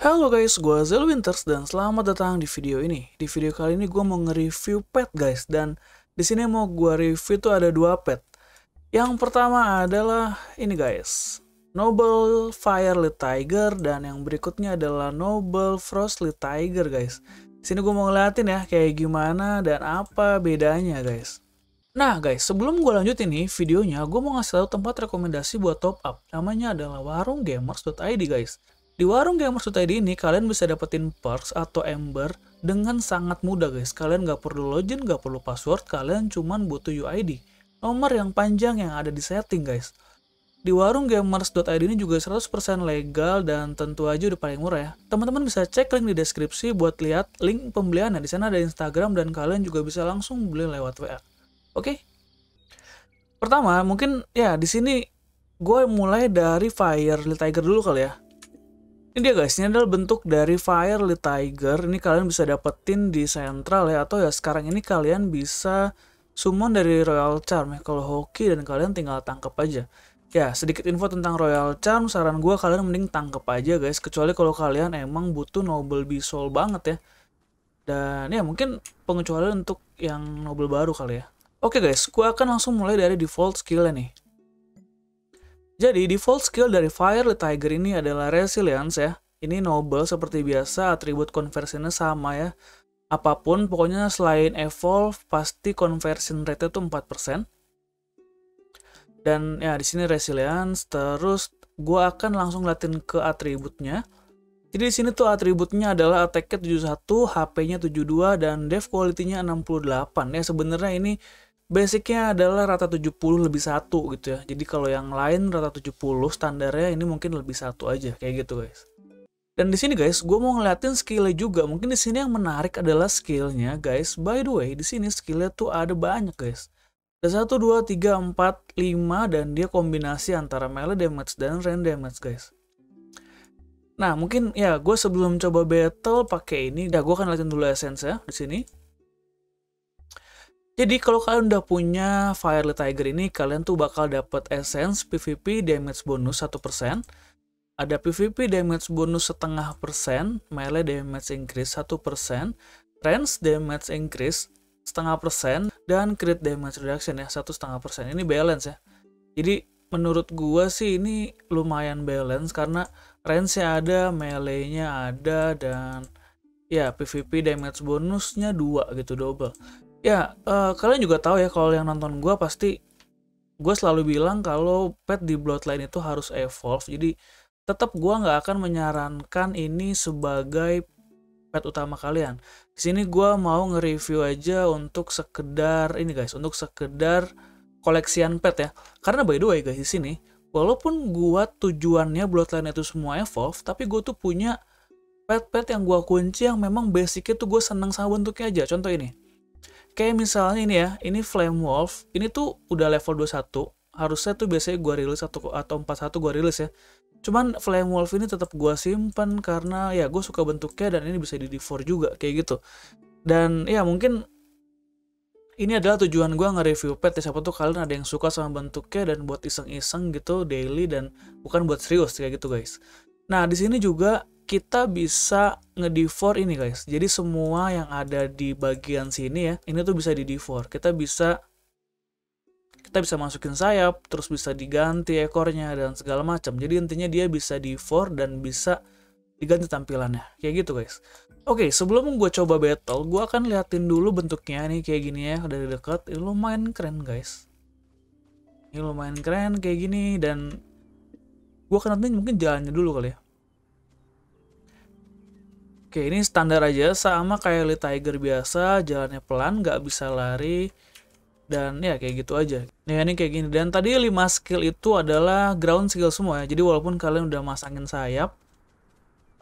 Halo guys, gue Zel Winters dan selamat datang di video ini. Di video kali ini gue mau nge-review pet guys dan di sini mau gue review tuh ada dua pet. Yang pertama adalah ini guys, Noble Firelit Tiger dan yang berikutnya adalah Noble Frostlit Tiger guys. Di sini gue mau ngeliatin ya kayak gimana dan apa bedanya guys. Nah guys, sebelum gue lanjut ini videonya, gue mau ngasih tahu tempat rekomendasi buat top up. Namanya adalah warunggamers.id guys. Di warung Gamers tadi ini, kalian bisa dapetin perks atau ember dengan sangat mudah guys. Kalian gak perlu login, gak perlu password, kalian cuman butuh UID. Nomor yang panjang yang ada di setting guys. Di warung gamers.id ini juga 100% legal dan tentu aja udah paling murah ya. Teman-teman bisa cek link di deskripsi buat lihat link pembeliannya. Di sana ada Instagram dan kalian juga bisa langsung beli lewat WA. Oke? Okay? Pertama, mungkin ya di sini gue mulai dari Fire Little Tiger dulu kali ya. Ini dia guys, ini adalah bentuk dari Firely Tiger. Ini kalian bisa dapetin di Central ya, atau ya sekarang ini kalian bisa summon dari Royal Charm ya, kalau hoki dan kalian tinggal tangkap aja. Ya, sedikit info tentang Royal Charm, saran gue kalian mending tangkap aja guys, kecuali kalau kalian emang butuh Noble Bisol banget ya. Dan ya mungkin pengecualian untuk yang Noble baru kali ya. Oke guys, gue akan langsung mulai dari default skillnya nih. Jadi, default skill dari Fire the Tiger ini adalah Resilience ya. Ini noble seperti biasa, atribut conversionnya sama ya. Apapun, pokoknya selain evolve, pasti conversion rate itu 4%. Dan ya, di sini Resilience, terus gue akan langsung latin ke atributnya. Jadi di sini tuh atributnya adalah attack-nya 71, HP-nya 72 dan dev quality-nya 68. Ya sebenarnya ini basicnya adalah rata 70 lebih satu gitu ya. Jadi kalau yang lain rata 70 standarnya ini mungkin lebih satu aja kayak gitu guys. Dan di sini guys, gue mau ngeliatin skillnya juga. Mungkin di sini yang menarik adalah skillnya guys. By the way, di sini skillnya tuh ada banyak guys. Ada satu dua tiga empat lima dan dia kombinasi antara melee damage dan range damage guys. Nah mungkin ya gue sebelum coba battle pakai ini, dah gue akan liatin dulu essence ya di sini. Jadi kalau kalian udah punya Fire Tiger ini, kalian tuh bakal dapat essence PVP damage bonus 1%, ada PVP damage bonus setengah persen, melee damage increase 1%, range damage increase setengah persen, dan crit damage reduction ya satu setengah persen. Ini balance ya. Jadi menurut gua sih ini lumayan balance karena range-nya ada, melee-nya ada, dan ya PVP damage bonusnya dua gitu double. Ya, uh, kalian juga tahu ya kalau yang nonton gue pasti gue selalu bilang kalau pet di Bloodline itu harus evolve. Jadi tetap gue nggak akan menyarankan ini sebagai pet utama kalian. Di sini gue mau nge-review aja untuk sekedar ini guys, untuk sekedar koleksian pet ya. Karena by the way guys di sini, walaupun gue tujuannya Bloodline itu semua evolve, tapi gue tuh punya pet-pet yang gue kunci yang memang basicnya tuh gue seneng sama bentuknya aja. Contoh ini, Kayak misalnya ini ya, ini Flame Wolf, ini tuh udah level 21, harusnya tuh biasanya gua rilis atau, atau 41 gua rilis ya. Cuman Flame Wolf ini tetap gua simpan karena ya gue suka bentuknya dan ini bisa di D4 juga kayak gitu. Dan ya mungkin ini adalah tujuan gue nge-review pet ya siapa tuh kalian ada yang suka sama bentuknya dan buat iseng-iseng gitu daily dan bukan buat serius kayak gitu guys. Nah di sini juga kita bisa ngedifor ini guys. Jadi semua yang ada di bagian sini ya, ini tuh bisa di Kita bisa kita bisa masukin sayap, terus bisa diganti ekornya dan segala macam. Jadi intinya dia bisa difor dan bisa diganti tampilannya. Kayak gitu guys. Oke, okay, sebelum gue coba battle, gue akan liatin dulu bentuknya nih kayak gini ya dari dekat. Ini lumayan keren guys. Ini lumayan keren kayak gini dan gue akan nanti mungkin jalannya dulu kali ya. Oke, ini standar aja, sama kayak Lee Tiger biasa, jalannya pelan, nggak bisa lari, dan ya kayak gitu aja. Nih ini kayak gini, dan tadi 5 skill itu adalah ground skill semua ya, jadi walaupun kalian udah masangin sayap,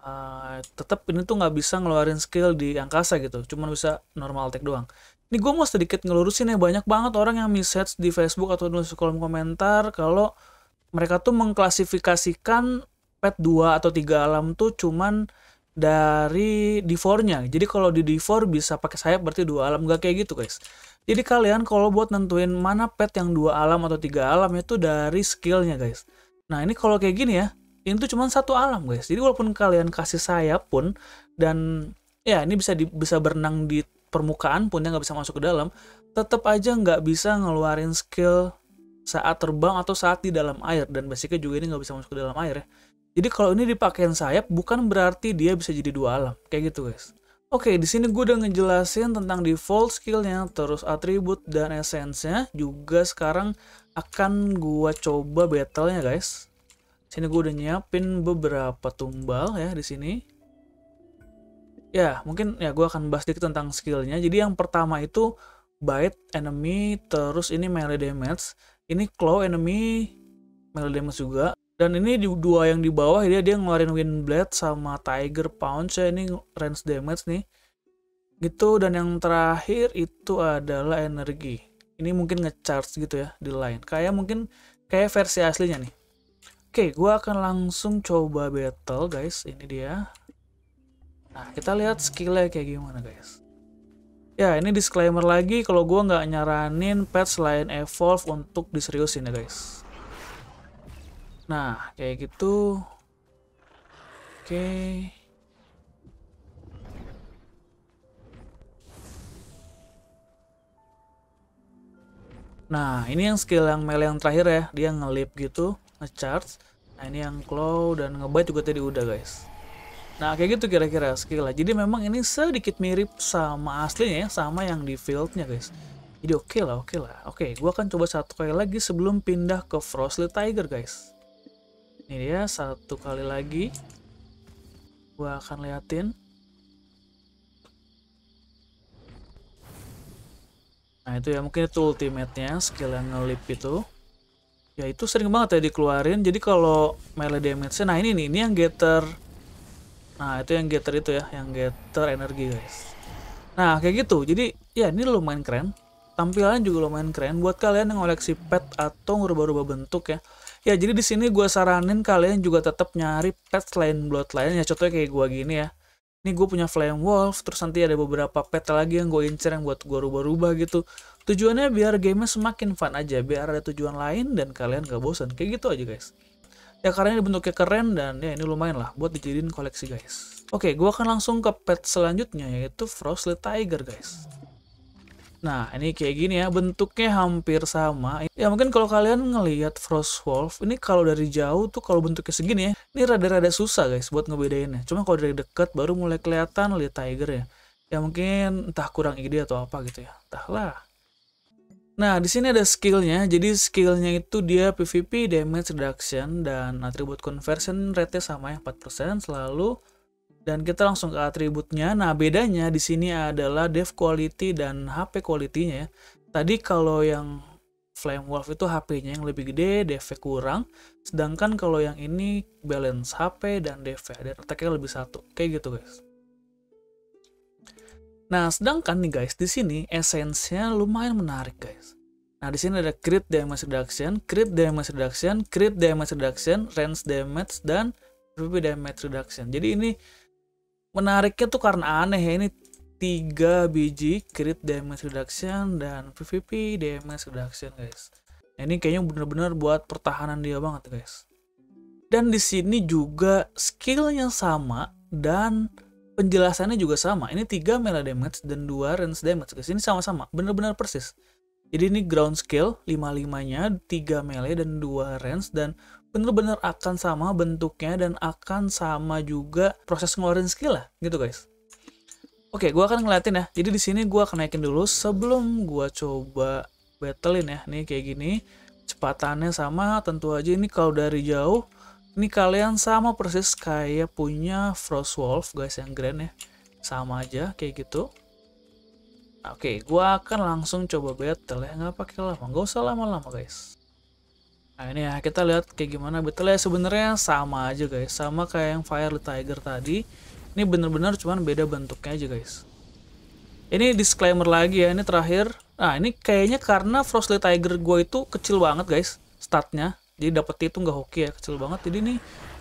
uh, eh, tetap ini tuh nggak bisa ngeluarin skill di angkasa gitu, cuman bisa normal attack doang. Ini gue mau sedikit ngelurusin ya, banyak banget orang yang message di Facebook atau nulis kolom komentar kalau mereka tuh mengklasifikasikan pet 2 atau 3 alam tuh cuman dari d nya Jadi kalau di D4 bisa pakai sayap berarti dua alam gak kayak gitu guys. Jadi kalian kalau buat nentuin mana pet yang dua alam atau tiga alam itu dari skillnya guys. Nah ini kalau kayak gini ya, ini tuh cuma satu alam guys. Jadi walaupun kalian kasih sayap pun dan ya ini bisa di, bisa berenang di permukaan pun yang nggak bisa masuk ke dalam, tetap aja nggak bisa ngeluarin skill saat terbang atau saat di dalam air dan basicnya juga ini nggak bisa masuk ke dalam air ya jadi kalau ini dipakein sayap bukan berarti dia bisa jadi dua alam. Kayak gitu guys. Oke, di sini gue udah ngejelasin tentang default skillnya, terus atribut dan essence-nya. Juga sekarang akan gue coba battle-nya guys. Sini gue udah nyiapin beberapa tumbal ya di sini. Ya, mungkin ya gue akan bahas dikit tentang skillnya. Jadi yang pertama itu bite enemy, terus ini melee damage. Ini claw enemy, melee damage juga dan ini di dua yang di bawah dia dia ngeluarin wind blade sama tiger pound ya ini range damage nih gitu dan yang terakhir itu adalah energi ini mungkin ngecharge gitu ya di lain kayak mungkin kayak versi aslinya nih oke gua akan langsung coba battle guys ini dia nah kita lihat skillnya kayak gimana guys ya ini disclaimer lagi kalau gua nggak nyaranin pet selain evolve untuk diseriusin ya guys Nah, kayak gitu. Oke. Nah, ini yang skill yang melee yang terakhir ya. Dia ngelip gitu, ngecharge. Nah, ini yang claw dan ngebite juga tadi udah, guys. Nah, kayak gitu kira-kira skill skillnya. Jadi memang ini sedikit mirip sama aslinya ya, sama yang di field-nya, guys. Jadi oke okay lah, oke okay lah. Oke, okay, gua akan coba satu kali lagi sebelum pindah ke Frostly Tiger, guys ini dia satu kali lagi gua akan liatin nah itu ya mungkin itu ultimate-nya skill yang ngelip itu ya itu sering banget ya dikeluarin jadi kalau melee damage nah ini nih ini yang getter nah itu yang getter itu ya yang getter energi guys nah kayak gitu jadi ya ini lumayan keren tampilannya juga lumayan keren buat kalian yang koleksi pet atau ngerubah-rubah bentuk ya. Ya jadi di sini gue saranin kalian juga tetap nyari pet selain bloodline ya contohnya kayak gue gini ya. Ini gue punya flame wolf, terus nanti ada beberapa pet lagi yang gue incer yang buat gue rubah-rubah gitu. Tujuannya biar gamenya semakin fun aja, biar ada tujuan lain dan kalian gak bosan Kayak gitu aja guys. Ya karena ini bentuknya keren dan ya ini lumayan lah buat dijadiin koleksi guys. Oke, gue akan langsung ke pet selanjutnya yaitu Frostly Tiger guys. Nah, ini kayak gini ya, bentuknya hampir sama. Ya mungkin kalau kalian ngelihat Frost Wolf ini kalau dari jauh tuh kalau bentuknya segini ya, ini rada-rada susah guys buat ngebedainnya. Cuma kalau dari dekat baru mulai kelihatan lihat tiger ya. Ya mungkin entah kurang ide atau apa gitu ya, entahlah. Nah, di sini ada skillnya. Jadi skillnya itu dia PvP damage reduction dan atribut conversion rate nya sama ya 4% selalu dan kita langsung ke atributnya. Nah, bedanya di sini adalah dev quality dan HP quality-nya ya. Tadi kalau yang Flame Wolf itu HP-nya yang lebih gede, dev kurang. Sedangkan kalau yang ini balance HP dan dev dan attack-nya lebih satu. Kayak gitu, guys. Nah, sedangkan nih guys, di sini esensinya lumayan menarik, guys. Nah, di sini ada crit damage reduction, crit damage reduction, crit damage reduction, range damage dan PP damage reduction. Jadi ini menariknya tuh karena aneh ya ini tiga biji crit damage reduction dan PvP damage reduction guys. Nah, ini kayaknya bener-bener buat pertahanan dia banget guys. Dan di sini juga skillnya sama dan penjelasannya juga sama. Ini tiga melee damage dan dua range damage guys. Ini sama-sama, bener-bener persis. Jadi ini ground skill 55-nya, 3 melee dan 2 range dan bener-bener akan sama bentuknya dan akan sama juga proses ngeluarin skill lah ya, gitu guys Oke, gue akan ngeliatin ya. Jadi di sini gue akan naikin dulu sebelum gue coba battlein ya. Nih kayak gini, cepatannya sama. Tentu aja ini kalau dari jauh, ini kalian sama persis kayak punya Frost Wolf guys yang grand ya. Sama aja kayak gitu. Oke, gua akan langsung coba battle ya. Nggak pakai lama, nggak usah lama-lama guys. Nah ini ya kita lihat kayak gimana betul ya sebenarnya sama aja guys sama kayak yang Fire Tiger tadi ini bener-bener cuman beda bentuknya aja guys ini disclaimer lagi ya ini terakhir nah ini kayaknya karena Frostly Tiger gue itu kecil banget guys startnya jadi dapet itu nggak hoki ya kecil banget jadi ini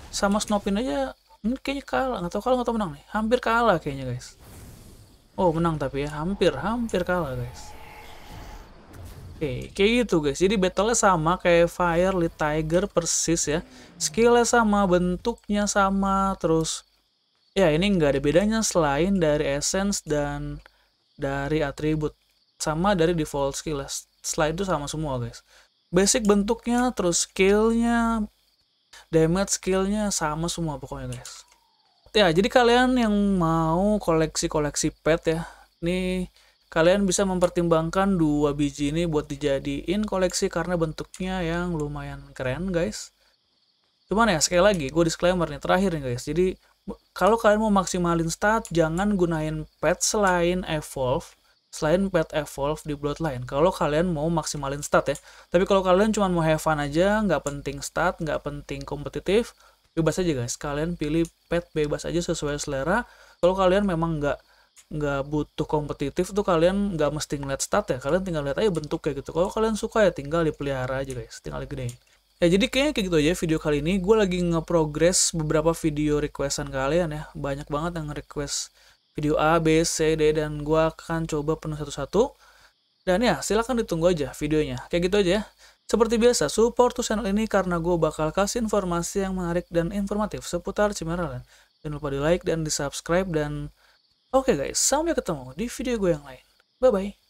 sama Snowpin aja ini kayaknya kalah nggak tau kalah nggak tau menang nih hampir kalah kayaknya guys oh menang tapi ya hampir hampir kalah guys Oke, kayak gitu guys. Jadi battle-nya sama kayak Fire Lit Tiger persis ya. Skillnya sama, bentuknya sama, terus ya ini nggak ada bedanya selain dari essence dan dari atribut sama dari default skill. Selain itu sama semua guys. Basic bentuknya, terus skillnya, damage skillnya sama semua pokoknya guys. Ya, jadi kalian yang mau koleksi-koleksi pet ya, Nih Kalian bisa mempertimbangkan dua biji ini buat dijadiin koleksi karena bentuknya yang lumayan keren guys. Cuman ya sekali lagi gue disclaimer nih terakhir nih guys. Jadi kalau kalian mau maksimalin stat jangan gunain pet selain evolve selain pet evolve di bloodline kalau kalian mau maksimalin stat ya tapi kalau kalian cuma mau have fun aja nggak penting stat nggak penting kompetitif bebas aja guys kalian pilih pet bebas aja sesuai selera kalau kalian memang nggak nggak butuh kompetitif tuh kalian nggak mesti ngeliat stat ya kalian tinggal lihat aja bentuk kayak gitu kalau kalian suka ya tinggal dipelihara aja guys tinggal gede ya jadi kayaknya kayak gitu aja video kali ini gue lagi ngeprogress beberapa video requestan kalian ya banyak banget yang request video A, B, C, D dan gue akan coba penuh satu-satu dan ya silahkan ditunggu aja videonya kayak gitu aja ya seperti biasa, support to channel ini karena gue bakal kasih informasi yang menarik dan informatif seputar Cimeralen. Jangan lupa di like dan di subscribe dan Oke okay guys, sampai ya ketemu di video gue yang lain. Bye-bye.